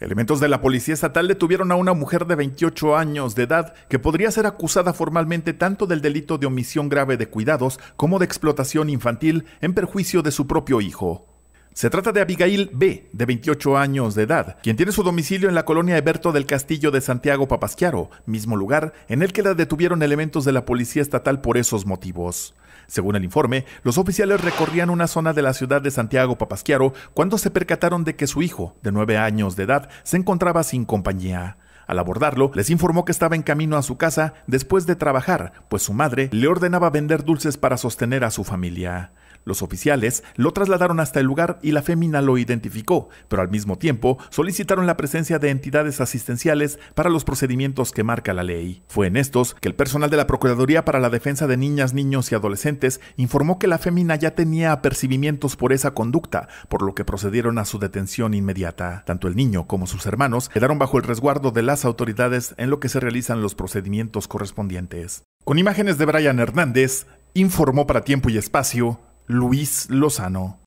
Elementos de la Policía Estatal detuvieron a una mujer de 28 años de edad que podría ser acusada formalmente tanto del delito de omisión grave de cuidados como de explotación infantil en perjuicio de su propio hijo. Se trata de Abigail B., de 28 años de edad, quien tiene su domicilio en la colonia Eberto del Castillo de Santiago Papasquiaro, mismo lugar en el que la detuvieron elementos de la Policía Estatal por esos motivos. Según el informe, los oficiales recorrían una zona de la ciudad de Santiago Papasquiaro cuando se percataron de que su hijo, de nueve años de edad, se encontraba sin compañía. Al abordarlo, les informó que estaba en camino a su casa después de trabajar, pues su madre le ordenaba vender dulces para sostener a su familia. Los oficiales lo trasladaron hasta el lugar y la fémina lo identificó, pero al mismo tiempo solicitaron la presencia de entidades asistenciales para los procedimientos que marca la ley. Fue en estos que el personal de la Procuraduría para la Defensa de Niñas, Niños y Adolescentes informó que la fémina ya tenía apercibimientos por esa conducta, por lo que procedieron a su detención inmediata. Tanto el niño como sus hermanos quedaron bajo el resguardo de las autoridades en lo que se realizan los procedimientos correspondientes. Con imágenes de Brian Hernández, informó para tiempo y espacio Luis Lozano.